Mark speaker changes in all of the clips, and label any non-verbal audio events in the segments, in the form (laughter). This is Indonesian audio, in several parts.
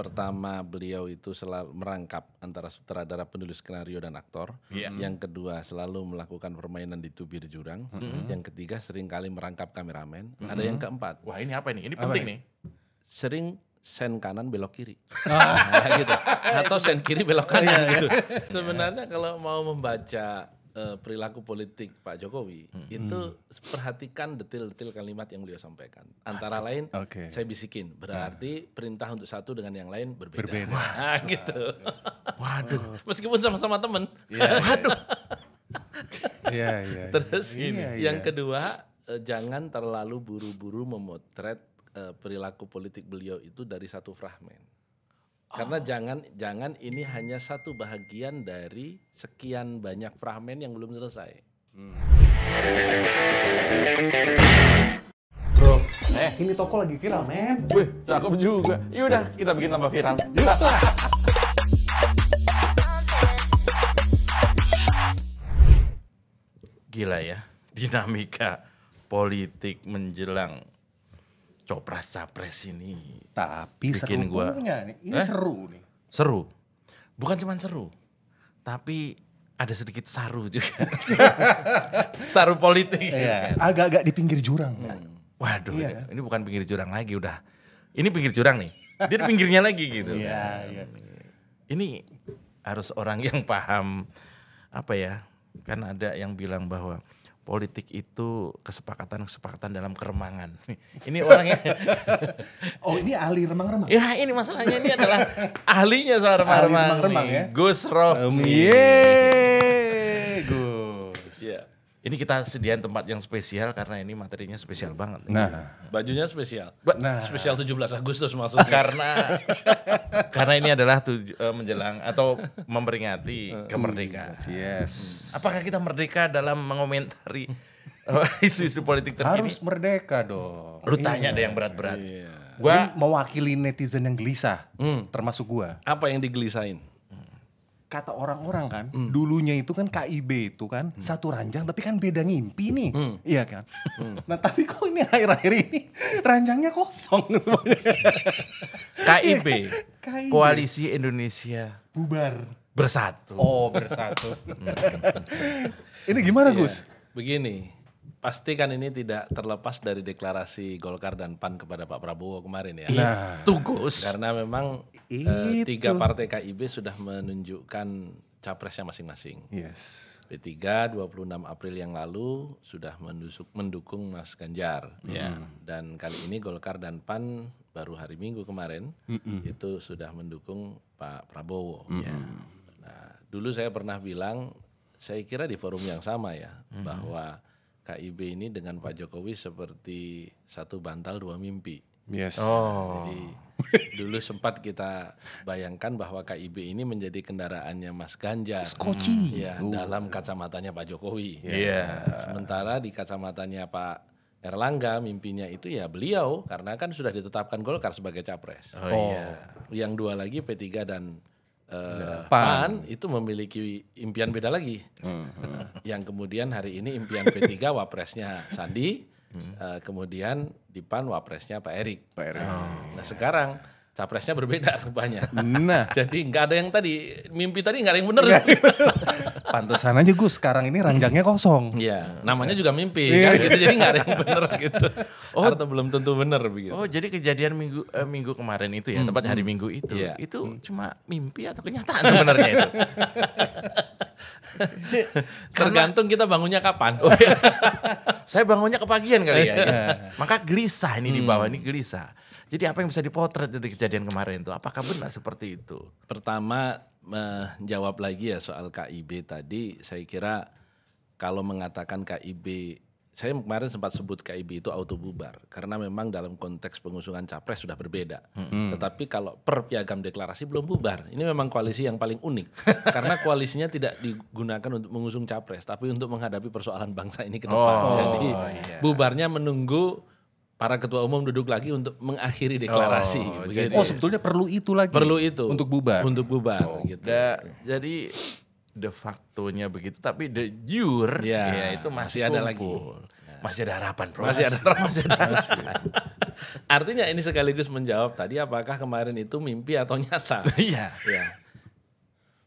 Speaker 1: Pertama, beliau itu selalu merangkap antara sutradara, penulis skenario dan aktor. Yeah. Hmm. Yang kedua, selalu melakukan permainan di tubir jurang. Mm -hmm. Yang ketiga, seringkali merangkap kameramen. Mm -hmm. Ada yang keempat. Wah, ini apa ini? Ini penting apa nih. Sering sen kanan belok kiri. Oh. (laughs) Nah, gitu. Atau sen kiri belok kanan iya, iya. gitu. Sebenarnya kalau mau membaca Eh, perilaku politik Pak Jokowi hmm. itu hmm. perhatikan detail-detail kalimat yang beliau sampaikan. Antara Aduh. lain okay. saya bisikin berarti nah. perintah untuk satu dengan yang lain berbeda. berbeda. Nah, (laughs) gitu. Waduh. Meskipun sama-sama temen. Yeah. Iya. Waduh. (laughs) Iya, iya, iya. Terus yeah, iya. yang kedua eh, jangan terlalu buru-buru memotret eh, perilaku politik beliau itu dari satu fragmen. Karena oh. jangan jangan ini hanya satu bahagian dari sekian banyak fragmen yang belum selesai. Hmm.
Speaker 2: Bro, eh ini toko lagi viral, men. Wih, cakep juga. Yaudah, kita bikin tambah viral. (laughs) Gila ya, dinamika politik menjelang copras capres ini tapi bikin seru gua ini eh? seru nih seru bukan cuman seru tapi ada sedikit saru juga (laughs) saru politik iya.
Speaker 3: agak-agak di pinggir jurang hmm.
Speaker 2: waduh iya, kan? ini bukan pinggir jurang lagi udah ini pinggir jurang nih dia di pinggirnya lagi gitu iya, nah, iya. ini harus orang yang paham apa ya kan ada yang bilang bahwa politik itu kesepakatan-kesepakatan dalam keremangan. (laughs) Ini orangnya. (laughs) oh ini ahli remang-remang? Ya ini masalahnya ini adalah ahlinya soal remang-remang. Ahli remang-remang ya. Gus Romi. Um, ini kita sediain tempat yang spesial karena ini materinya spesial banget. Nah, bajunya spesial. Ba nah. Spesial 17 Agustus maksudnya. karena (laughs) karena ini adalah uh, menjelang atau memperingati kemerdekaan. Yes. Hmm. Apakah kita merdeka dalam mengomentari eh, isu-isu politik terkini? Harus
Speaker 3: merdeka dong. Lu tanya ada iya. yang
Speaker 2: berat-berat. Iya.
Speaker 3: Gua Ini mewakili netizen yang gelisah, hmm. termasuk gua. Apa yang digelisahin? kata orang-orang kan mm. dulunya itu kan KIB itu kan mm. satu ranjang tapi kan beda ngimpi nih mm. iya kan mm. nah tapi kok ini akhir-akhir ini ranjangnya kosong (laughs) KIB, iya KIB kan? Koalisi
Speaker 2: Indonesia bubar bersatu oh bersatu
Speaker 3: hmm. ini gimana iya. Gus
Speaker 1: begini pasti kan ini tidak terlepas dari deklarasi Golkar dan PAN kepada Pak Prabowo kemarin ya. Nah, itu Gus. Karena memang eh, itu. tiga partai KIB sudah menunjukkan capresnya masing-masing. Yes. P3 26 April yang lalu sudah mendusuk, mendukung Mas Ganjar. Mm. Ya. Hmm. Dan kali ini Golkar dan PAN baru hari Minggu kemarin mm -mm. itu sudah mendukung Pak Prabowo. Mm -mm. Ya. Nah, dulu saya pernah bilang saya kira di forum yang sama ya mm -hmm. bahwa KIB ini dengan Pak Jokowi seperti satu bantal dua mimpi. Yes. Oh. Jadi (laughs) dulu sempat kita bayangkan bahwa KIB ini menjadi kendaraannya Mas Ganjar. Skoci. Hmm, ya, uh. dalam kacamatanya Pak Jokowi. Iya. Yeah. Sementara di kacamatanya Pak Erlangga mimpinya itu ya beliau karena kan sudah ditetapkan Golkar sebagai capres. Oh, oh iya. Yang dua lagi P3 dan uh, PAN. PAN itu memiliki impian beda lagi. Hmm. yang kemudian hari ini impian P3 wapresnya Sandi, hmm. uh, kemudian di PAN wapresnya Pak Erik. Pak Erik. Nah, oh. Nah sekarang capresnya berbeda rupanya. Nah. (laughs) Jadi nggak ada yang tadi, mimpi tadi nggak ada yang benar. (laughs)
Speaker 3: Pantesan aja gue sekarang ini ranjangnya kosong. Iya, namanya juga mimpi iya. kan gitu. Jadi gak ada yang bener
Speaker 2: gitu. Oh, atau belum tentu bener begitu. Oh, jadi kejadian minggu eh, minggu kemarin itu ya, hmm. tepat hari hmm. Minggu itu. Yeah. Itu hmm. cuma mimpi atau kenyataan sebenarnya itu? (laughs) Tergantung kita bangunnya kapan. Oh, iya. Saya bangunnya kepagian kali ya. Iya. Maka gelisah ini di bawah hmm. ini gelisah. Jadi apa yang bisa dipotret dari kejadian kemarin itu? Apakah benar seperti itu? Pertama menjawab lagi ya soal KIB tadi,
Speaker 1: saya kira kalau mengatakan KIB, saya kemarin sempat sebut KIB itu auto bubar karena memang dalam konteks pengusungan capres sudah berbeda. Hmm. Tetapi kalau per piagam deklarasi belum bubar. Ini memang koalisi yang paling unik (laughs) karena koalisinya tidak digunakan untuk mengusung capres, tapi untuk menghadapi persoalan bangsa ini ke oh, depan. Oh, Jadi yeah. bubarnya menunggu para ketua umum duduk lagi untuk mengakhiri oh, deklarasi. Oh, jadi, oh sebetulnya perlu itu lagi. Perlu itu untuk bubar. Untuk bubar. Oh, gitu.
Speaker 2: Da, jadi de facto-nya begitu, tapi de jure ya, ya itu masih, masih ada lagi. Ya. Masih ada harapan, bro. Masih ada harapan. Masih ada harapan.
Speaker 1: Artinya ini sekaligus menjawab tadi apakah kemarin itu mimpi
Speaker 2: atau nyata? (laughs) Iya.
Speaker 1: ya.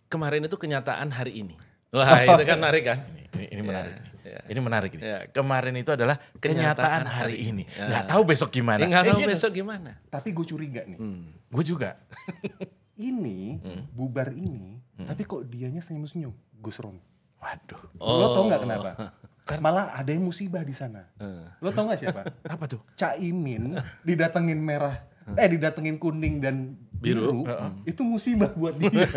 Speaker 1: Kemarin
Speaker 2: itu kenyataan hari ini. (laughs) Wah, itu kan menarik kan? Ini, ini, ini menarik. Ya. Yeah. Ini menarik nih. Yeah. Kemarin itu adalah kenyataan, kenyataan hari, ini. Yeah. Gak tahu besok gimana. Nggak gak tahu eh, besok
Speaker 3: gimana. Tapi gue curiga nih. Hmm. Gue juga. (laughs) ini hmm. bubar ini, hmm. tapi kok dianya senyum-senyum. Gus Rom.
Speaker 2: Waduh. Oh. Lo tau gak oh. kenapa?
Speaker 3: (laughs) Karena malah ada yang musibah di sana. Hmm. Lo tau gak siapa? (laughs) Apa tuh? Caimin didatengin merah eh, eh didatengin kuning dan biru, biru uh -uh. itu musibah buat dia.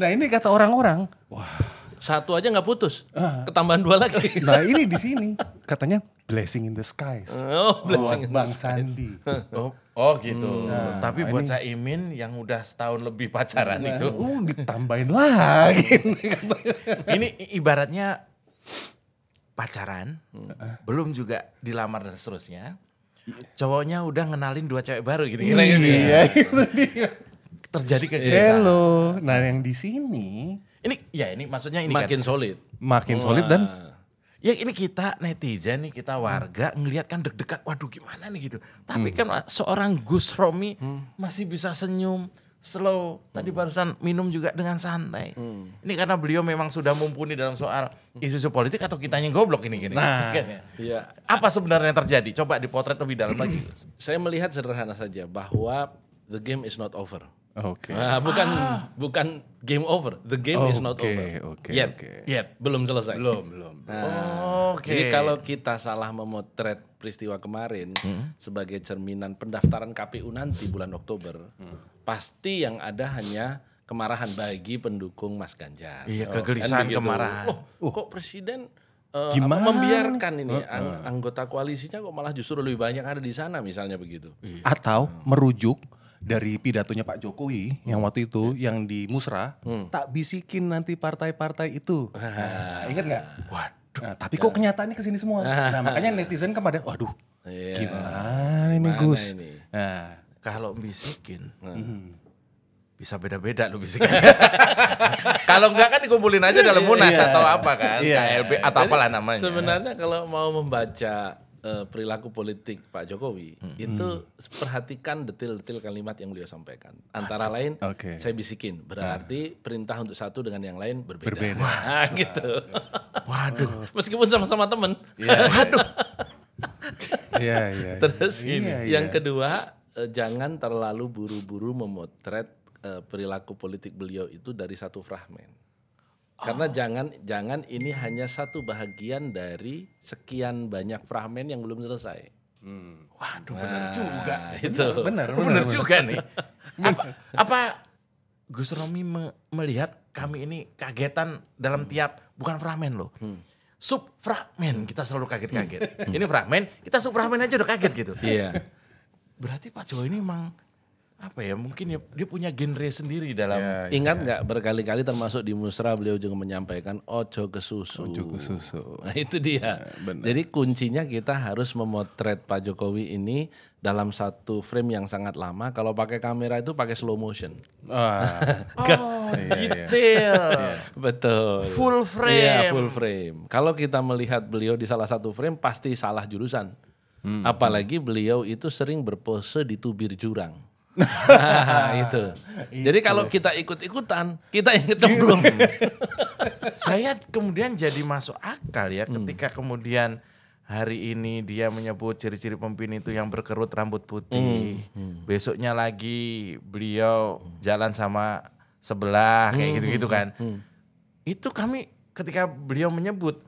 Speaker 3: nah ini kata orang-orang, wah satu aja nggak putus. Ah. Ketambahan dua lagi. (laughs) Nah, ini di sini katanya blessing in the skies. Oh, blessing oh, in Bang the skies. Sandi. (laughs) Oh,
Speaker 2: oh gitu. Hmm. Nah, Tapi nah, buat ini... Caimin yang udah setahun lebih pacaran nah, itu. Oh,
Speaker 3: ditambahin lagi.
Speaker 2: (laughs) ini ibaratnya pacaran, hmm. belum juga dilamar dan seterusnya. Cowoknya udah ngenalin dua cewek baru gitu. Iya, gitu ya. itu dia
Speaker 3: terjadi kegiatan. Hello. Nah, yang di sini
Speaker 2: ini ya ini maksudnya ini kan. makin kan, solid. Makin solid dan ya ini kita netizen nih kita warga hmm. ngelihat kan deg-degan waduh gimana nih gitu. Tapi hmm. kan seorang Gus Romi hmm. masih bisa senyum slow. Tadi hmm. barusan minum juga dengan santai. Hmm. Ini karena beliau memang sudah mumpuni dalam soal isu-isu politik atau kitanya goblok ini gini. Nah, ya. Apa sebenarnya yang terjadi? Coba dipotret lebih dalam lagi. Saya melihat sederhana saja bahwa the game is
Speaker 1: not over. Oke. Okay. Nah, bukan ah. bukan game over. The game okay, is not over. Okay, yet, okay. yet belum selesai. Belum belum. Nah, oh, Oke. Okay. Jadi kalau kita salah memotret peristiwa kemarin hmm? sebagai cerminan pendaftaran KPU nanti bulan Oktober, hmm. pasti yang ada hanya kemarahan bagi pendukung Mas Ganjar. Iya oh, kegelisahan kan kemarahan. Loh, uh. kok presiden eh, Gimana? membiarkan ini uh, uh. anggota koalisinya kok malah justru lebih banyak ada di sana misalnya begitu.
Speaker 3: Atau hmm. merujuk dari pidatonya Pak Jokowi hmm. yang waktu itu hmm. yang di Musra hmm. tak bisikin nanti partai-partai itu. Nah, ingat nggak? Waduh. Nah, tapi kok kenyataannya kesini kesini semua. Ah. Nah, makanya netizen kemarin waduh. Yeah. Gimana ini Gus? Ini? Nah, kalau bisikin nah.
Speaker 2: hmm. bisa beda-beda lo bisikin. (laughs) kalau enggak kan dikumpulin aja dalam munas yeah. atau apa kan? Yeah. KLB atau Jadi, apalah namanya. Sebenarnya
Speaker 1: kalau mau membaca Eh, perilaku politik Pak Jokowi hmm. itu hmm. perhatikan detail-detail kalimat yang beliau sampaikan. Antara lain okay. saya bisikin berarti nah. perintah untuk satu dengan yang lain berbeda. berbeda. Nah, (laughs) gitu. Waduh. Meskipun sama-sama temen. Yeah, iya. Waduh. (laughs) Iya, iya, iya. Terus yeah, yeah. yang kedua eh, jangan terlalu buru-buru memotret eh, perilaku politik beliau itu dari satu fragmen. Karena oh. jangan jangan ini hanya satu bahagian dari sekian banyak fragmen yang belum
Speaker 2: selesai. Hmm. Waduh, nah, benar juga. Itu. Benar, benar, benar juga nih. (laughs) apa, apa Gus Romi me melihat kami ini kagetan dalam hmm. tiap bukan fragmen loh. Hmm. Sub fragmen kita selalu kaget-kaget. Hmm. ini fragmen, kita sub fragmen aja udah kaget gitu. Iya. Berarti Pak Jo ini emang apa ya mungkin
Speaker 1: ya dia punya genre sendiri dalam ya, ya, ingat nggak berkali-kali termasuk di musra beliau juga menyampaikan ojo ke susu ojo ke susu nah itu dia ya, jadi kuncinya kita harus memotret Pak Jokowi ini dalam satu frame yang sangat lama kalau pakai kamera itu pakai slow motion ah. (laughs) oh iya, iya. detail iya. betul full frame full frame kalau kita melihat beliau di salah satu frame pasti salah jurusan hmm. apalagi beliau itu sering berpose di tubir jurang
Speaker 3: nah,
Speaker 1: (laughs) itu. Jadi kalau gitu. kita ikut-ikutan, kita
Speaker 2: yang kecemplung. Gitu. (laughs) Saya kemudian jadi masuk akal ya hmm. ketika hmm. kemudian hari ini dia menyebut ciri-ciri pemimpin itu yang berkerut rambut putih. Hmm. Hmm. Besoknya lagi beliau jalan sama sebelah kayak hmm, gitu-gitu hmm, kan. Itu kami ketika beliau menyebut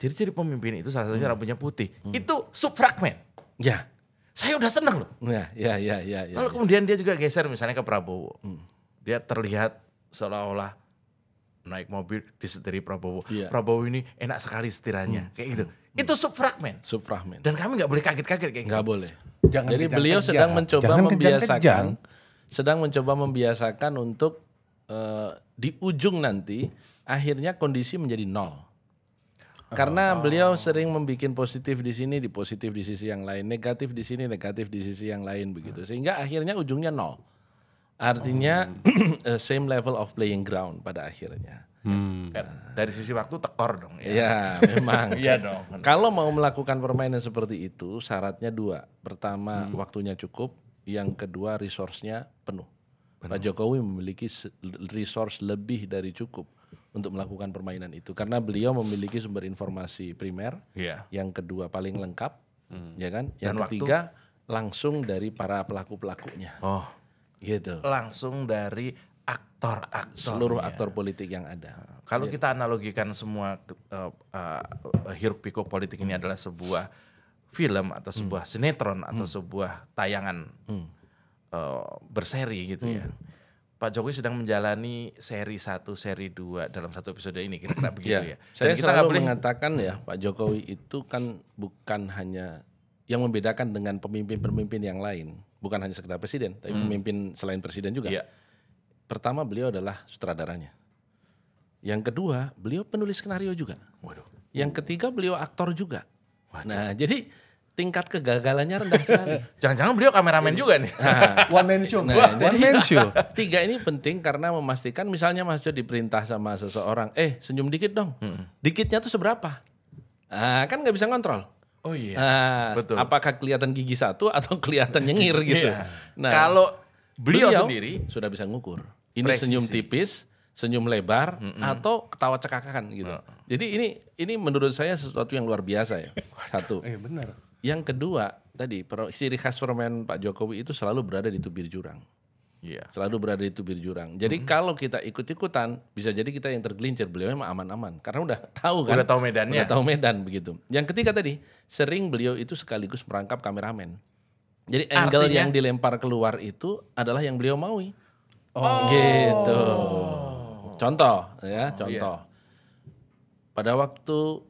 Speaker 2: ciri-ciri pemimpin itu salah satunya rambutnya putih. Itu subfragmen. Ya. Saya udah seneng loh. Ya, ya, ya, ya, ya. Lalu ya. kemudian dia juga geser misalnya ke Prabowo. Hmm. Dia terlihat seolah-olah naik mobil disetiri Prabowo. Ya. Prabowo ini enak sekali setirannya, hmm. kayak gitu. Hmm. Itu subfragmen. Subfragmen. Dan kami nggak boleh kaget-kaget kayak nggak Gak gitu. boleh. Jangan Jadi beliau kejang. sedang mencoba Jangan membiasakan, kejang. sedang
Speaker 1: mencoba membiasakan untuk uh, di ujung nanti akhirnya kondisi menjadi nol. Karena oh. beliau sering membuat positif di sini, di positif di sisi yang lain, negatif di sini, negatif di sisi yang lain begitu. Hmm. Sehingga akhirnya ujungnya nol. Artinya oh. (clears throat) same level of playing ground pada akhirnya.
Speaker 3: Hmm.
Speaker 2: Eh, dari sisi waktu
Speaker 1: tekor dong ya. Ya, memang. (laughs) Iya dong. Kalau mau melakukan permainan seperti itu, syaratnya dua. Pertama, hmm. waktunya cukup. Yang kedua, resource-nya penuh. penuh. Pak Jokowi memiliki resource lebih dari cukup untuk melakukan permainan itu karena beliau memiliki sumber informasi primer, yeah. yang kedua paling lengkap, hmm. ya kan, yang Dan ketiga waktu... langsung dari para pelaku pelakunya. Oh, gitu.
Speaker 2: Langsung dari aktor-aktor seluruh iya. aktor politik yang ada. Kalau ya. kita analogikan semua uh, uh, hiruk pikuk politik ini hmm. adalah sebuah film atau hmm. sebuah hmm. sinetron atau hmm. sebuah tayangan hmm. Uh, berseri gitu ya. hmm. ya Pak Jokowi sedang menjalani seri 1, seri 2 dalam satu episode ini kira-kira (clears throat) begitu iya. ya. ya. Saya kita selalu boleh mengatakan ya Pak Jokowi itu kan bukan hanya
Speaker 1: yang membedakan dengan pemimpin-pemimpin yang lain, bukan hanya sekedar presiden, tapi hmm. pemimpin selain presiden juga. Ya. Pertama beliau adalah sutradaranya. Yang kedua, beliau penulis skenario juga. Waduh. Yang ketiga, beliau aktor juga. Waduh. Nah, jadi tingkat kegagalannya rendah sekali. (laughs) Jangan-jangan beliau kameramen juga nih. (laughs) Nah, one man show. Nah, One jadi, man show. Tiga ini penting karena memastikan misalnya Mas Jo diperintah sama seseorang, eh senyum dikit dong. Hmm. Dikitnya tuh seberapa? Nah, kan nggak bisa ngontrol. Oh iya. Nah, Betul. Apakah kelihatan gigi satu atau (laughs) kelihatan nyengir iya. gitu. Iya. Nah, kalau beliau, beliau sendiri sudah bisa ngukur. Ini presisi. senyum tipis, senyum lebar mm -mm. atau ketawa cekakakan gitu. Mm. Jadi ini ini menurut saya sesuatu yang luar biasa ya. Satu. Eh benar. Yang kedua tadi ciri khas permen Pak Jokowi itu selalu berada di tubir jurang. Iya. Selalu berada di tubir jurang. Jadi mm-hmm. kalau kita ikut-ikutan, bisa jadi kita yang tergelincir. Beliau memang aman-aman karena udah tahu kan. Udah tahu medannya. Udah tahu medan begitu. Yang ketiga tadi, sering beliau itu sekaligus merangkap kameramen. Jadi angle Artinya? yang dilempar keluar itu adalah yang beliau maui. Oh, gitu. oh. gitu. Contoh ya, oh, contoh. Yeah. Pada waktu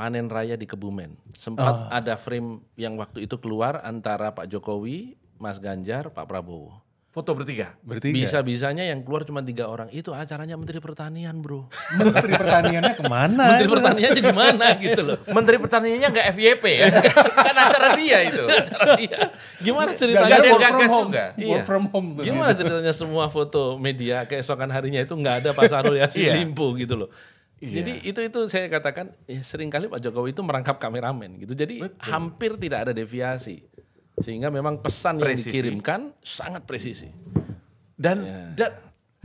Speaker 1: panen raya di Kebumen. Sempat oh. ada frame yang waktu itu keluar antara Pak Jokowi, Mas Ganjar, Pak Prabowo. Foto bertiga? Bertiga. Bisa-bisanya yang keluar cuma tiga orang. Itu acaranya Menteri Pertanian bro. (laughs) Menteri Pertaniannya
Speaker 2: kemana? Menteri itu? Pertaniannya di mana gitu loh. Menteri Pertaniannya nggak FYP ya. (laughs) kan acara dia itu. acara dia. Gimana ceritanya? Gak, gak, work, iya. from home. Gak? Iya. work
Speaker 3: from home. Gimana gitu.
Speaker 1: ceritanya semua foto media keesokan harinya itu gak ada Pak Sarul Yassin iya. limpu gitu loh. Yeah. Jadi itu itu saya katakan ya seringkali Pak Jokowi itu merangkap kameramen gitu. Jadi Betul. hampir
Speaker 2: tidak ada deviasi. Sehingga memang pesan presisi. yang dikirimkan
Speaker 1: sangat presisi.
Speaker 2: Dan yeah. dan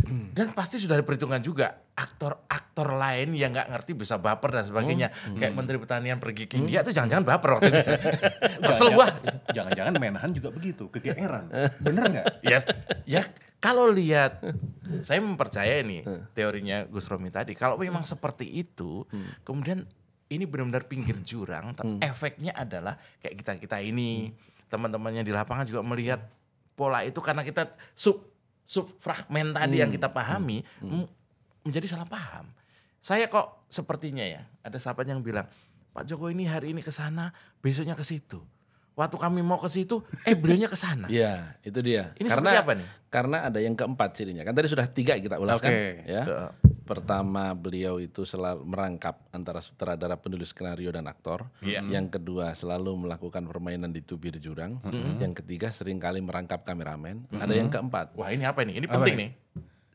Speaker 2: Hmm. Dan pasti sudah diperhitungkan juga aktor-aktor lain yang nggak ngerti bisa baper dan sebagainya. Oh, hmm. Kayak Menteri Pertanian pergi ke hmm. India hmm. tuh jangan-jangan baper waktu itu. (laughs) Kesel gua. Jangan-jangan menahan juga begitu, kegeeran. (laughs) Bener nggak? Yes. Ya kalau lihat saya mempercaya nih hmm. teorinya Gus Romi tadi. Kalau memang hmm. seperti itu, hmm. kemudian ini benar-benar pinggir jurang. Hmm. Efeknya adalah kayak kita kita ini, hmm. teman-temannya di lapangan juga melihat pola itu karena kita sub subfragmen tadi hmm. yang kita pahami hmm. hmm. menjadi salah paham. Saya kok sepertinya ya ada sahabat yang bilang Pak Jokowi ini hari ini ke sana, besoknya ke situ. Waktu kami mau ke situ, eh beliaunya ke sana. Iya, itu dia. Ini karena apa nih? Karena
Speaker 1: ada yang keempat cirinya. Kan tadi sudah tiga kita ulaskan, okay. ya. Pertama beliau itu selalu merangkap antara sutradara, penulis skenario dan aktor. Yeah. Yang kedua selalu melakukan permainan di tubir jurang. Mm -hmm. Yang ketiga seringkali merangkap kameramen. Mm -hmm. Ada yang keempat. Wah ini apa ini? Ini penting apa nih.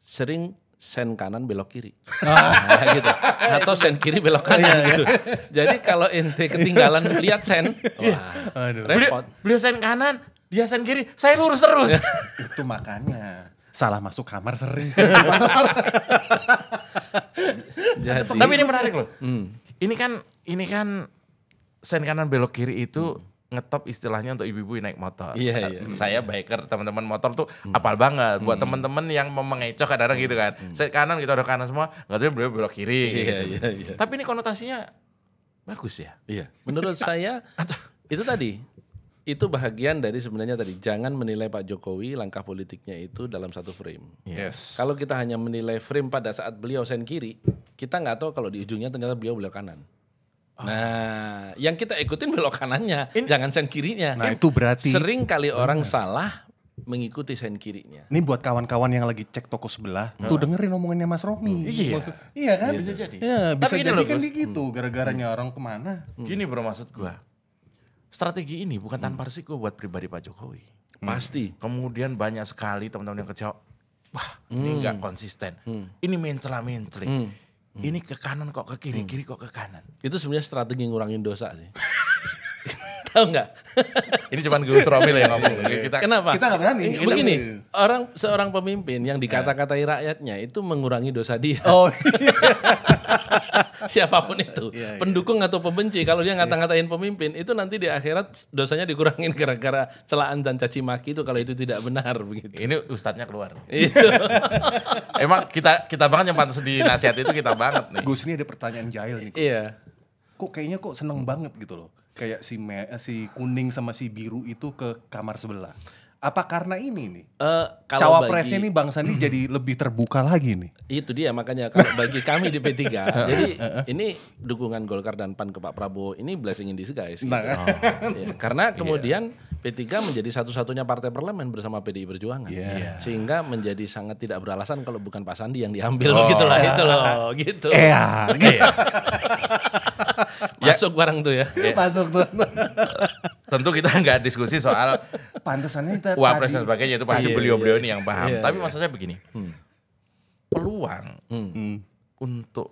Speaker 1: Sering sen kanan belok kiri. (laughs) Ah. nah, gitu. Atau sen kiri belok kanan iya, iya. gitu. Jadi kalau inti ketinggalan lihat sen, iya. wah,
Speaker 3: Aduh. repot. Beliau,
Speaker 2: beliau sen kanan, dia sen kiri, saya lurus terus. Itu makanya
Speaker 3: salah masuk kamar sering. (laughs)
Speaker 2: Jadi, Tapi ini menarik loh. Hmm. Ini kan ini kan sen kanan belok kiri itu hmm. ngetop istilahnya untuk ibu-ibu naik motor. Iya, iya. Nah, saya hmm. biker, teman-teman motor tuh hmm. apal banget buat hmm. teman-teman yang mau mengecoh kadang-kadang hmm. gitu kan. Hmm. Sen kanan gitu, udah kanan semua, nggak tahu belok belok kiri iya, gitu. Iya, iya. Tapi ini konotasinya bagus ya. Iya. Menurut saya itu tadi
Speaker 1: itu bahagian dari sebenarnya tadi jangan menilai Pak Jokowi langkah politiknya itu dalam satu frame. Yes. Kalau kita hanya menilai frame pada saat beliau sen kiri, kita nggak tahu kalau di ujungnya ternyata beliau belok kanan. Oh. Nah, yang kita ikutin belok kanannya, In, jangan sen kirinya. Nah, itu berarti sering kali orang salah mengikuti sen kirinya.
Speaker 3: Ini buat kawan-kawan yang lagi cek toko sebelah, hmm. tuh dengerin omongannya Mas Romi. Hmm. Iya, Maksud, iya kan? Iya. Bisa jadi. Ya, bisa Tapi jadi kan gitu, hmm. gara-garanya hmm. orang kemana. Hmm. Gini bro maksud gua, strategi
Speaker 2: ini bukan hmm. tanpa risiko buat pribadi Pak Jokowi. Hmm. Pasti. Kemudian banyak sekali teman-teman yang kecewa.
Speaker 3: wah ini nggak
Speaker 2: hmm. konsisten, ini mencela Hmm. Ini ke kanan kok ke kiri, kiri kok ke kanan.
Speaker 1: Itu sebenarnya strategi ngurangin dosa sih. (laughs) tahu nggak? (laughs) ini cuma Gus Romil yang ngomong. Iya. Kita, Kenapa? Kita nggak berani. Kita Begini, orang seorang pemimpin yang dikata-katai rakyatnya itu mengurangi dosa dia. Oh. Iya. (laughs) (laughs) siapapun itu, yeah, iya. pendukung atau pembenci, kalau dia ngata-ngatain pemimpin itu nanti di akhirat dosanya dikurangin gara-gara celaan dan caci maki itu kalau itu tidak benar begitu. Ini ustadznya keluar.
Speaker 3: Iya. (laughs) Emang kita kita banget yang pantas dinasihat itu kita banget nih. Gus ini ada pertanyaan jahil nih. Gus. Iya. Kok kayaknya kok seneng banget gitu loh. Kayak si me, si kuning sama si biru itu ke kamar sebelah. Apa karena ini nih? Uh, kalau Cawapresnya bagi, nih Bang Sandi jadi lebih terbuka lagi nih.
Speaker 1: Itu dia makanya kalau bagi kami di P3. (laughs) jadi ini dukungan Golkar dan PAN ke Pak Prabowo ini blessing in disguise. Gitu. Nah. Oh. (laughs) ya, karena iya. kemudian yeah. P3 menjadi satu-satunya partai parlemen bersama PDI Perjuangan. Yeah. Iya. Sehingga menjadi sangat tidak beralasan kalau bukan Pak Sandi yang diambil oh. gitu lah itu loh gitu. Yeah.
Speaker 3: (laughs) Ya. Masuk ya. barang tuh ya. Masuk tuh.
Speaker 2: Tentu kita nggak diskusi soal
Speaker 3: pantesannya kita wapres dan sebagainya itu pasti iya, beliau-beliau iya, ini yang iya. paham. Tapi
Speaker 2: maksud saya begini. Hmm. Peluang hmm. hmm. untuk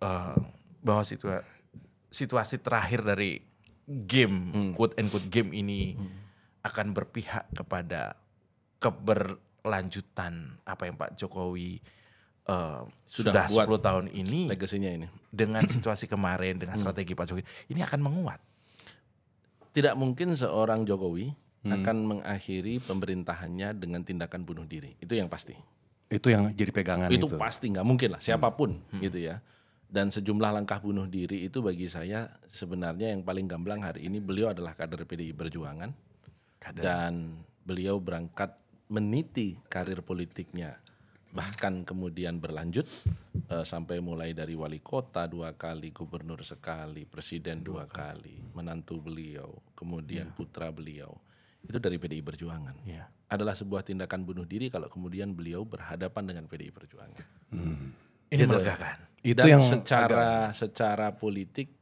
Speaker 2: uh, bahwa situa situasi terakhir dari game hmm. quote and quote game ini hmm. akan berpihak kepada keberlanjutan apa yang Pak Jokowi uh, sudah, sudah 10 tahun ini legasinya ini dengan (clears throat) situasi kemarin dengan hmm. strategi Pak Jokowi ini akan menguat. Tidak
Speaker 1: mungkin seorang Jokowi hmm. akan mengakhiri pemerintahannya dengan tindakan bunuh diri. Itu yang pasti.
Speaker 3: Itu yang jadi pegangan itu. Itu
Speaker 1: pasti nggak mungkin lah hmm. siapapun hmm. gitu ya. Dan sejumlah langkah bunuh diri itu bagi saya sebenarnya yang paling gamblang hari ini beliau adalah kader PDI Perjuangan dan beliau berangkat meniti karir politiknya bahkan kemudian berlanjut uh, sampai mulai dari wali kota dua kali, gubernur sekali, presiden dua, dua kali, kali, menantu beliau, kemudian yeah. putra beliau. Itu dari PDI Perjuangan. Yeah. Adalah sebuah tindakan bunuh diri kalau kemudian beliau berhadapan dengan PDI Perjuangan. Hmm. Ini gitu. melegakan. Itu yang secara agak... secara politik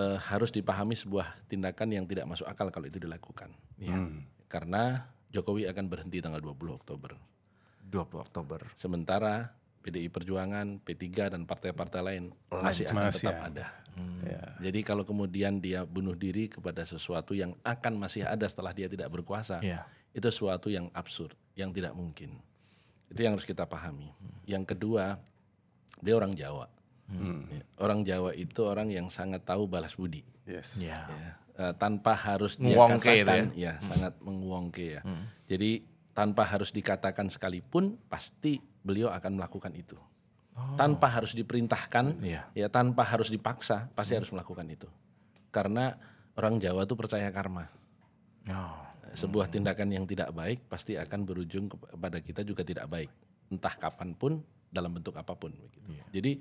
Speaker 1: uh, harus dipahami sebuah tindakan yang tidak masuk akal kalau itu dilakukan. Ya. Hmm. Karena Jokowi akan berhenti tanggal 20 Oktober. 20 Oktober. Sementara PDI Perjuangan, P3 dan partai-partai lain masih akan tetap ya. ada. Hmm. Ya. ya. Jadi kalau kemudian dia bunuh diri kepada sesuatu yang akan masih ada setelah dia tidak berkuasa, ya. itu sesuatu yang absurd, yang tidak mungkin. Itu yang harus kita pahami. Yang kedua, dia orang Jawa. Hmm. Ya. Orang Jawa itu orang yang sangat tahu balas budi. Yes. Ya. ya. Eh, tanpa harus dia katakan, ya, ya hmm. sangat menguongke ya. Hmm. Jadi tanpa harus dikatakan sekalipun pasti beliau akan melakukan itu. Oh. Tanpa harus diperintahkan, iya. ya tanpa harus dipaksa, pasti hmm. harus melakukan itu. Karena orang Jawa itu percaya karma. Oh. Sebuah hmm. tindakan yang tidak baik pasti akan berujung kepada kita juga tidak baik. Entah kapan pun dalam bentuk apapun begitu. Yeah. Jadi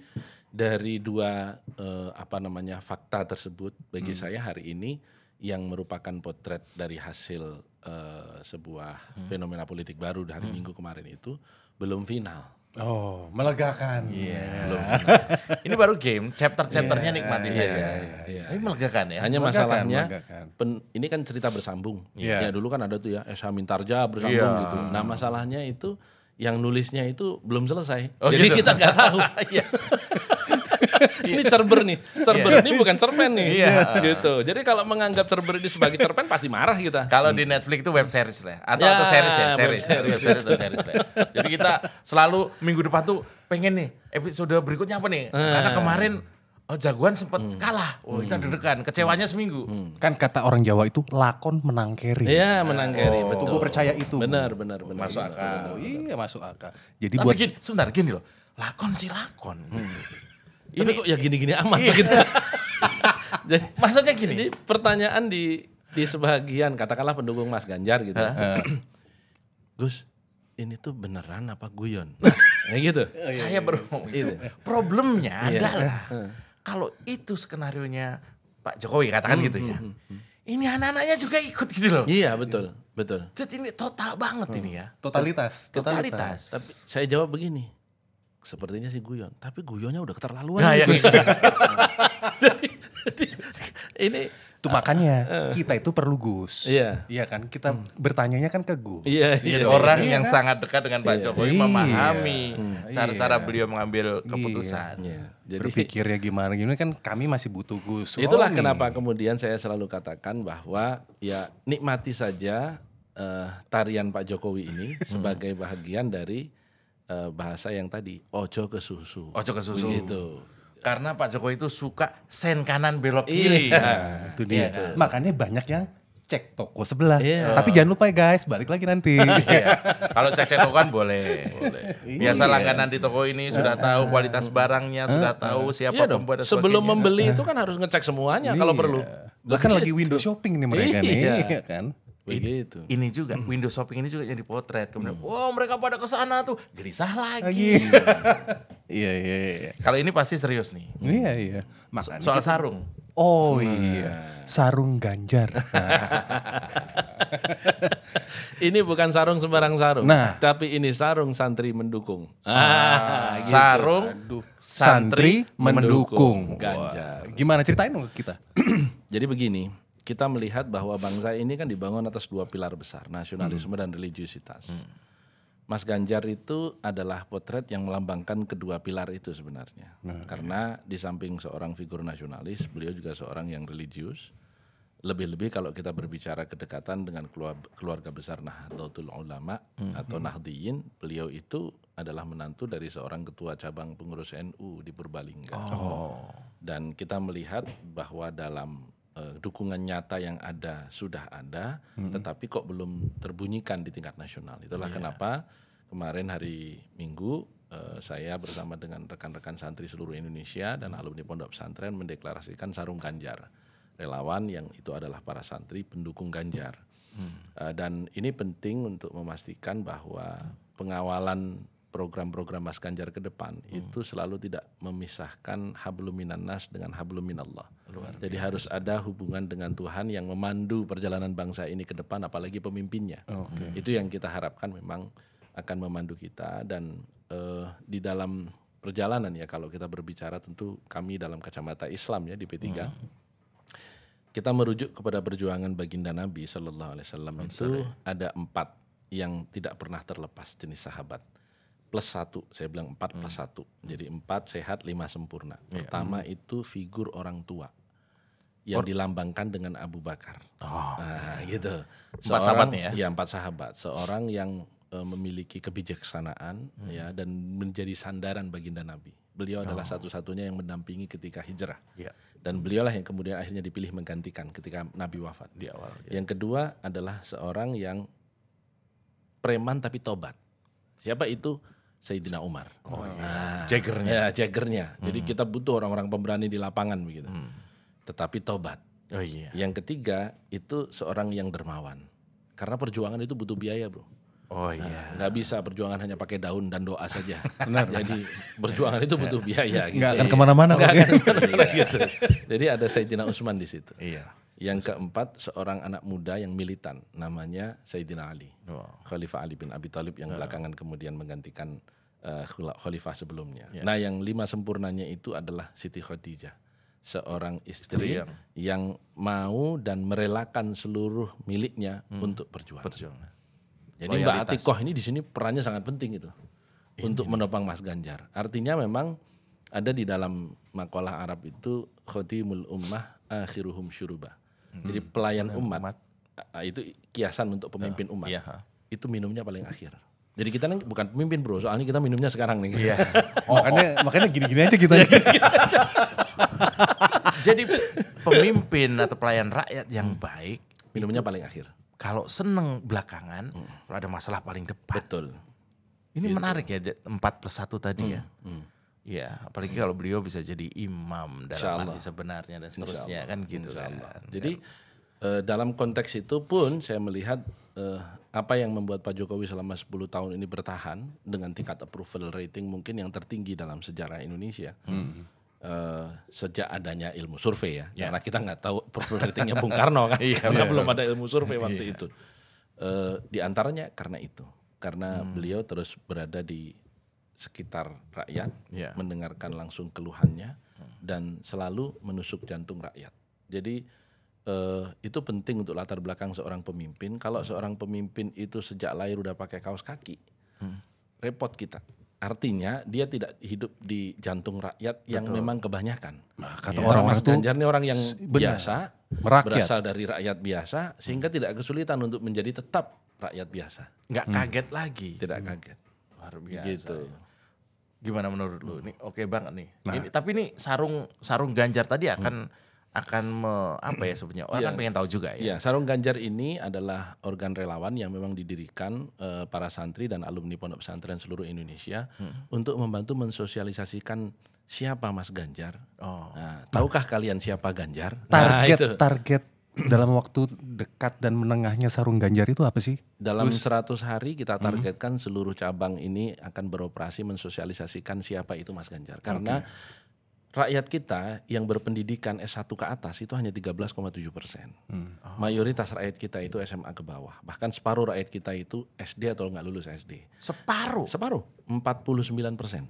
Speaker 1: dari dua eh, apa namanya fakta tersebut bagi hmm. saya hari ini yang merupakan potret dari hasil uh, sebuah hmm. fenomena politik baru dari hmm. Minggu kemarin itu belum final.
Speaker 3: Oh, melegakan. Iya. Yeah. Belum (laughs) Ini baru game, chapter-chapternya yeah, nikmati yeah, saja. Yeah, yeah, Ini melegakan ya. Hanya melegakan, masalahnya melegakan.
Speaker 1: Pen, ini kan cerita bersambung. Yeah. Ya dulu kan ada tuh ya Esa Mintarja bersambung yeah. gitu. Nah, masalahnya itu yang nulisnya itu belum selesai. Oh, Jadi gitu. kita nggak tahu. (laughs) Iya. (laughs) ini cerber nih, cerber yeah. ini bukan cerpen nih. Yeah. Gitu. Jadi kalau menganggap cerber ini sebagai
Speaker 2: cerpen pasti marah kita. Kalau di Netflix itu web series lah, atau, yeah, atau series ya, series, web series, web series atau series lah. Jadi kita selalu minggu depan tuh pengen nih episode berikutnya apa nih? Hmm. Karena kemarin Oh jagoan sempat hmm. kalah. Oh kita hmm. deg-degan, kecewanya hmm. seminggu.
Speaker 3: Hmm. Kan kata orang Jawa itu lakon menang Iya,
Speaker 2: menang Oh. Betul. Gue percaya itu. Benar, benar, benar. Masuk akal. Iya,
Speaker 1: masuk akal.
Speaker 3: Jadi Tapi buat gini, sebentar gini loh.
Speaker 1: Lakon sih lakon. Hmm. Ini kok ya gini-gini amat iya. gitu. (laughs) jadi maksudnya gini. Jadi pertanyaan di di sebagian katakanlah pendukung Mas Ganjar gitu. Ya. (clears throat) Gus, ini tuh
Speaker 2: beneran apa guyon? (laughs) ya gitu. (laughs) Saya iya, iya, iya. berhubung. Gitu. Problemnya adalah kalau itu skenario nya Pak Jokowi katakan hmm, gitu ya. Hmm, hmm, hmm. Ini anak-anaknya juga ikut gitu
Speaker 1: loh. Iya, betul. Betul.
Speaker 2: Jadi ini total banget hmm. ini ya. Totalitas,
Speaker 1: totalitas. Totalitas. Tapi saya jawab begini sepertinya sih guyon tapi guyonnya udah keterlaluan nah, ya.
Speaker 3: (laughs) jadi,
Speaker 2: jadi ini itu makanya uh, kita
Speaker 3: itu perlu Gus. Iya. Iya kan kita hmm. bertanyanya kan ke Gus. Iya, iya, iya orang iya, yang kan? sangat dekat dengan Pak iya, Jokowi iya, memahami iya. cara-cara
Speaker 2: iya, beliau mengambil iya. keputusan. Iya.
Speaker 3: Jadi berpikirnya gimana gimana kan kami masih butuh Gus. Itulah oh, kenapa
Speaker 1: kemudian saya selalu katakan bahwa ya nikmati saja uh, tarian Pak Jokowi ini hmm. sebagai bagian dari uh, bahasa yang tadi ojo ke susu. Ojo ke susu. Begitu
Speaker 2: karena Pak Jokowi itu suka sen kanan belok iya. kiri. Iya, nah, itu dia. Iya, kan.
Speaker 3: Makanya banyak yang cek toko sebelah. Iya. Tapi jangan lupa ya guys, balik lagi nanti. Iya. (laughs) Iya. Kalau cek-cek toko kan
Speaker 2: boleh. boleh. Biasa iya. langganan di toko ini sudah nah, tahu nah. kualitas barangnya, sudah tahu siapa iya pembuat Sebelum membeli itu kan harus ngecek semuanya kalau perlu. Bahkan lagi window
Speaker 3: shopping nih mereka iya. nih.
Speaker 2: kan? Begitu. Ini, ini juga hmm. window shopping ini juga jadi potret. Kemudian, hmm. wow mereka pada kesana sana tuh, gelisah lagi. (laughs) Iya iya iya. Kalau ini pasti serius nih. Iya iya. So soal sarung.
Speaker 3: Oh nah. iya. Sarung ganjar.
Speaker 1: (laughs) ini bukan sarung sembarang sarung. Nah, tapi ini sarung santri mendukung. Ah, ah gitu. sarung Aduh. santri mendukung, mendukung. ganjar. Gimana ceritain dong kita? (clears throat) Jadi begini, kita melihat bahwa bangsa ini kan dibangun atas dua pilar besar, nasionalisme hmm. dan religiusitas. Hmm. Mas Ganjar itu adalah potret yang melambangkan kedua pilar itu sebenarnya. Nah, iya. Karena di samping seorang figur nasionalis, beliau juga seorang yang religius. Lebih-lebih kalau kita berbicara kedekatan dengan keluarga besar Nahdlatul Ulama -hmm. atau Nahdiyin, beliau itu adalah menantu dari seorang ketua cabang pengurus NU di Purbalingga. Oh. Dan kita melihat bahwa dalam Eh, dukungan nyata yang ada sudah ada, hmm. tetapi kok belum terbunyikan di tingkat nasional. Itulah yeah. kenapa kemarin hari Minggu eh, saya bersama dengan rekan-rekan santri seluruh Indonesia dan mm. alumni pondok pesantren mendeklarasikan sarung Ganjar relawan yang itu adalah para santri pendukung Ganjar. Hmm. dan ini penting untuk memastikan bahwa pengawalan program-program Mas Ganjar ke depan hmm. itu selalu tidak memisahkan habluminan nas dengan habluminallah. Jadi harus ada hubungan dengan Tuhan yang memandu perjalanan bangsa ini ke depan apalagi pemimpinnya. Okay. Itu yang kita harapkan memang akan memandu kita dan uh, di dalam perjalanan ya kalau kita berbicara tentu kami dalam kacamata Islam ya di P3 hmm. kita merujuk kepada perjuangan baginda Nabi Shallallahu Alaihi Wasallam itu ada empat yang tidak pernah terlepas jenis sahabat plus satu saya bilang empat plus hmm. satu jadi empat sehat lima sempurna iya. pertama yeah. Hmm. itu figur orang tua yang Or dilambangkan dengan Abu Bakar oh. nah, gitu empat sahabat ya ya empat sahabat seorang yang uh, memiliki kebijaksanaan hmm. ya dan menjadi sandaran baginda Nabi beliau adalah oh. satu-satunya yang mendampingi ketika hijrah yeah. dan beliaulah yang kemudian akhirnya dipilih menggantikan ketika Nabi wafat di awal ya. yang kedua adalah seorang yang preman tapi tobat siapa itu Sayyidina Umar. Oh iya. Nah, Jaggernya. Ya, Jaggernya. Hmm. Jadi kita butuh orang-orang pemberani di lapangan begitu. Hmm. Tetapi tobat. Oh iya. Yang ketiga itu seorang yang dermawan. Karena perjuangan itu butuh biaya, Bro. Oh iya. Nah, gak bisa perjuangan hanya pakai daun dan doa saja. (laughs) Benar. Jadi perjuangan itu butuh iya. biaya. Gitu. Gak akan kemana-mana. kemana-mana iya. gitu. Jadi ada Sayyidina Usman di situ. Iya. Yang keempat seorang anak muda yang militan namanya Sayyidina Ali. Wow. Oh. Khalifah Ali bin Abi Thalib yang yeah. belakangan kemudian menggantikan uh, khalifah sebelumnya. Yeah. Nah, yang lima sempurnanya itu adalah Siti Khadijah, seorang istri, istri yang... yang mau dan merelakan seluruh miliknya hmm. untuk berjuang. Perjuangan. Jadi Mbak Atikoh ini di sini perannya sangat penting itu ini untuk ini. Ya. menopang Mas Ganjar. Artinya memang ada di dalam makalah Arab itu Khodimul ummah akhiruhum syurubah
Speaker 3: Hmm. Jadi pelayan umat,
Speaker 1: umat ah, itu kiasan untuk pemimpin uh, umat. Iya. Itu minumnya paling akhir. Jadi kita nih bukan
Speaker 2: pemimpin bro, soalnya kita minumnya sekarang nih. Iya. oh, (laughs) (laughs) makanya oh. makanya gini-gini aja kita. gini aja. (laughs) Jadi pemimpin atau pelayan rakyat yang hmm. baik minumnya paling akhir. Kalau seneng belakangan, hmm. kalau ada masalah paling depan. Betul. Ini gitu. menarik ya empat plus satu tadi hmm. ya. Hmm. hmm. Iya, apalagi kalau beliau bisa jadi imam dalam arti sebenarnya dan seterusnya kan gitu kan. Jadi uh, dalam konteks
Speaker 1: itu pun saya melihat uh, apa yang membuat Pak Jokowi selama 10 tahun ini bertahan dengan tingkat approval rating mungkin yang tertinggi dalam sejarah Indonesia. Hmm. Uh, sejak adanya ilmu survei ya, ya. karena kita nggak tahu approval ratingnya Bung Karno kan, (laughs) iya, karena iya. belum ada ilmu survei iya. waktu itu. Uh, di antaranya karena itu, karena hmm. beliau terus berada di sekitar rakyat, yeah. mendengarkan langsung keluhannya dan selalu menusuk jantung rakyat. Jadi eh, itu penting untuk latar belakang seorang pemimpin. Kalau seorang pemimpin itu sejak lahir udah pakai kaos kaki, hmm. repot kita. Artinya dia tidak hidup di jantung rakyat Betul. yang memang kebanyakan. Nah, kata ya. orang Mas Ganjar ini orang yang biasa, merakyat. berasal dari rakyat biasa, sehingga hmm. tidak kesulitan untuk menjadi tetap rakyat biasa. Nggak hmm. kaget lagi. Tidak hmm. kaget.
Speaker 2: Luar biasa. Gitu. Ya. Gimana menurut lu? Ini oke okay banget nih. Nah. Ini, tapi ini sarung sarung Ganjar tadi akan hmm. akan me, apa ya sebenarnya? Orang yeah. kan pengen tahu juga ya. Yeah, sarung Ganjar
Speaker 1: ini adalah organ relawan yang memang didirikan uh, para santri dan alumni pondok pesantren seluruh Indonesia hmm. untuk membantu mensosialisasikan siapa Mas Ganjar. Oh. Nah, tahukah kalian siapa Ganjar? Target nah, itu.
Speaker 3: target dalam waktu dekat dan menengahnya sarung ganjar itu apa sih? Dalam
Speaker 1: seratus 100 hari kita hmm. targetkan hmm. seluruh cabang ini akan beroperasi mensosialisasikan siapa itu Mas Ganjar. Karena okay. rakyat kita yang berpendidikan S1 ke atas itu hanya 13,7 persen. Oh. Mayoritas rakyat kita itu SMA ke bawah. Bahkan separuh rakyat kita itu SD atau nggak lulus SD. Separuh? Separuh, 49 persen.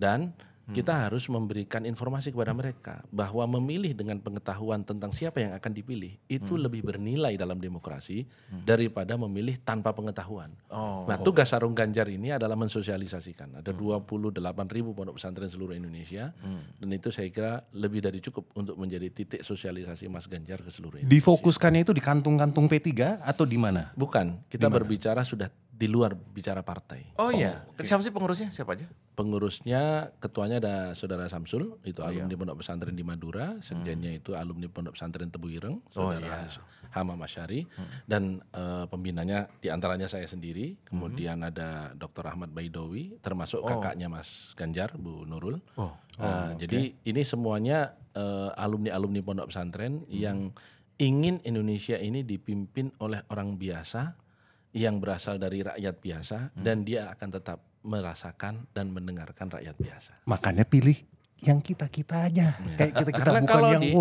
Speaker 1: Dan kita hmm. harus memberikan informasi kepada mereka bahwa memilih dengan pengetahuan tentang siapa yang akan dipilih itu hmm. lebih bernilai dalam demokrasi hmm. daripada memilih tanpa pengetahuan. Oh. Nah, tugas Sarung Ganjar ini adalah mensosialisasikan. Ada hmm. 28 ribu pondok pesantren seluruh Indonesia hmm. dan itu saya kira lebih dari cukup untuk menjadi titik sosialisasi Mas Ganjar ke seluruh Indonesia.
Speaker 3: Difokuskannya itu di kantung-kantung P3 atau di mana? Bukan, kita dimana?
Speaker 1: berbicara sudah di luar bicara partai. Oh,
Speaker 3: iya. oh iya,
Speaker 2: okay. siapa sih pengurusnya? Siapa aja?
Speaker 1: Pengurusnya ketuanya ada Saudara Samsul, itu oh, iya. alumni iya. Pondok Pesantren di Madura, sekjennya hmm. itu alumni Pondok Pesantren Tebu Ireng, oh, Saudara oh, iya. Hama Masyari hmm. dan uh, pembinanya antaranya saya sendiri, hmm. kemudian hmm. ada Dr. Ahmad Baidowi, termasuk oh. kakaknya Mas Ganjar, Bu Nurul. Oh. Eh, oh, uh, okay. Jadi ini semuanya uh, alumni-alumni Pondok Pesantren hmm. yang ingin Indonesia ini dipimpin oleh orang biasa yang berasal dari rakyat biasa hmm. dan dia akan tetap merasakan dan mendengarkan rakyat biasa.
Speaker 3: Makanya pilih yang kita-kita aja. Ya. Kayak kita-kita Karena bukan kalau yang di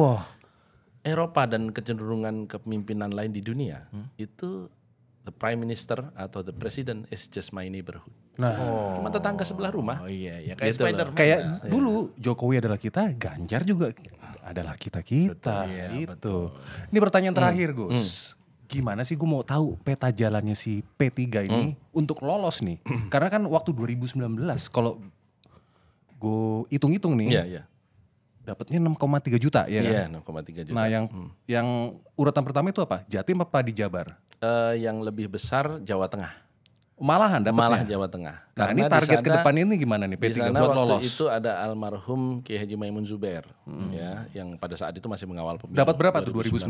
Speaker 1: Eropa dan kecenderungan kepemimpinan lain di dunia hmm? itu the prime minister atau the president is just my neighborhood.
Speaker 3: Nah, oh. cuma
Speaker 1: tetangga sebelah rumah. Oh iya, iya. kayak gitu spider kayak ya. dulu
Speaker 3: Jokowi adalah kita, Ganjar juga adalah kita kita. Betul, iya, itu. Betul. Ini pertanyaan terakhir, hmm. Gus. Hmm gimana sih gue mau tahu peta jalannya si P3 ini hmm. untuk lolos nih. (clears throat) Karena kan waktu 2019 kalau gue hitung-hitung nih. Yeah, yeah. Dapatnya 6,3 juta ya yeah, kan?
Speaker 1: Iya, 6,3 juta. Nah, yang hmm.
Speaker 3: yang urutan pertama itu apa? Jatim apa di Jabar?
Speaker 1: Uh, yang lebih besar Jawa Tengah. Malahan dapatnya? Malah Jawa Tengah.
Speaker 3: Nah Karena ini target ke depan ini gimana nih P3 sana buat waktu lolos? itu
Speaker 1: ada almarhum Kiai Haji Maimun zuber hmm. ya, yang pada saat itu masih mengawal pemilu. Dapat berapa tuh 2019? tuh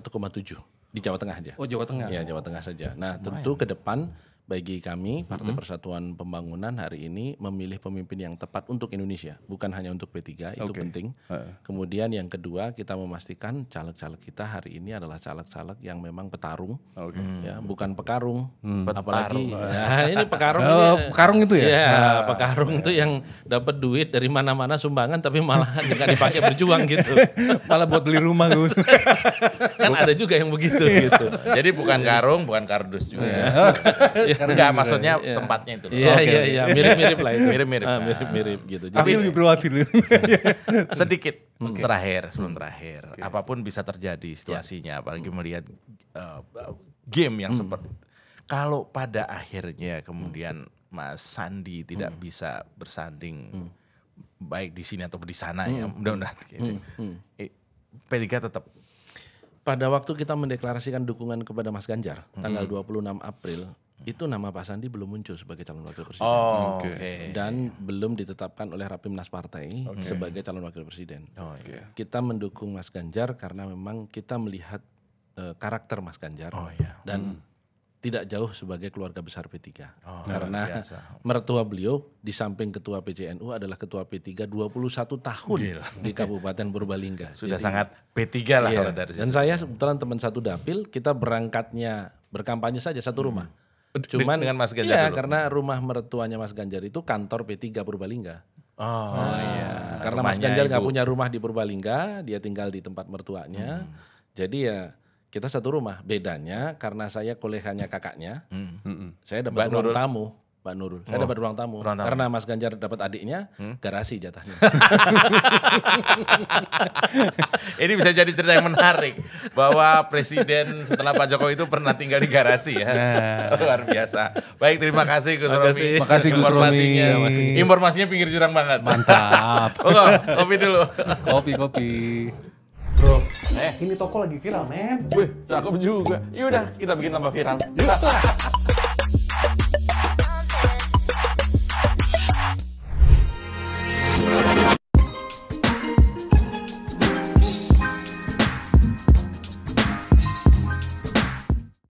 Speaker 1: 2019? 1,7. Di Jawa Tengah aja. Oh Jawa Tengah. Iya Jawa Tengah saja. Nah tentu ke depan bagi kami mm-hmm. Partai hmm. Persatuan Pembangunan hari ini memilih pemimpin yang tepat untuk Indonesia, bukan hanya untuk P3, itu okay. penting. Uh. Kemudian yang kedua, kita memastikan caleg-caleg kita hari ini adalah caleg-caleg yang memang petarung. Okay. Ya, hmm. bukan pekarung. Hmm. Apalagi petarung. (laughs) Ya, ini pekarung. Uh, pekarung itu ya. Ya, uh. pekarung itu yang dapat duit dari mana-mana sumbangan tapi malah tidak
Speaker 2: (laughs) dipakai berjuang gitu. (laughs)
Speaker 3: malah buat beli rumah, Gus.
Speaker 2: kan ada juga yang begitu iya. gitu. Jadi bukan karung, bukan kardus juga. ya.
Speaker 3: Iya karena enggak maksudnya ya. tempatnya itu. Iya iya iya mirip-mirip lah itu. Mirip-mirip. Ah, mirip-mirip gitu. Jadi Afil (laughs) Sedikit hmm. okay. terakhir sebelum hmm.
Speaker 2: terakhir. Okay. Apapun bisa terjadi situasinya iya. apalagi hmm. melihat uh, game yang hmm. seperti kalau pada akhirnya kemudian Mas Sandi tidak hmm. bisa bersanding hmm. baik di sini atau di sana ya, hmm. ya mudah-mudahan gitu. Hmm. Hmm. P3 tetap pada waktu kita mendeklarasikan
Speaker 1: dukungan kepada Mas Ganjar hmm. tanggal 26 April itu nama Pak Sandi belum muncul sebagai calon
Speaker 3: wakil presiden oh, hmm. okay. dan
Speaker 1: belum ditetapkan oleh Rapimnas Partai okay. sebagai calon wakil presiden. Oh, okay. Iya. Kita mendukung Mas Ganjar karena memang kita melihat uh, karakter Mas Ganjar oh, yeah. dan hmm. tidak jauh sebagai keluarga besar P3 oh, karena biasa. mertua beliau di samping ketua PJNU adalah ketua P3 21 tahun Gila. di Kabupaten Purbalingga. Sudah Jadi, sangat P3 lah iya. kalau dari Dan saya kebetulan teman satu dapil kita berangkatnya berkampanye saja satu hmm. rumah Cuman dengan Mas Ganjar. Iya, dulu. karena rumah mertuanya Mas Ganjar itu kantor P3 Purbalingga.
Speaker 2: Oh, nah, iya. Karena Rumahnya Mas Ganjar nggak punya
Speaker 1: rumah di Purbalingga, dia tinggal di tempat mertuanya. Hmm. Jadi ya kita satu rumah. Bedanya karena saya kolehannya kakaknya, hmm. saya dapat ruang tamu. Pak Nurul. Saya oh, dapat ruang tamu. ruang tamu. Karena Mas Ganjar dapat adiknya, hmm? garasi jatahnya.
Speaker 2: (laughs) Ini bisa jadi cerita yang menarik bahwa presiden setelah Pak Jokowi itu pernah tinggal di garasi ya. Nah. (laughs) Luar biasa. Baik, terima kasih Gus Romi. Terima kasih Gus Romi. Informasinya pinggir jurang banget. Mantap. (laughs) oke kopi dulu. kopi, kopi.
Speaker 3: Bro, eh ini toko lagi viral, men. Wih, cakep
Speaker 2: juga. Yaudah, kita bikin tambah viral.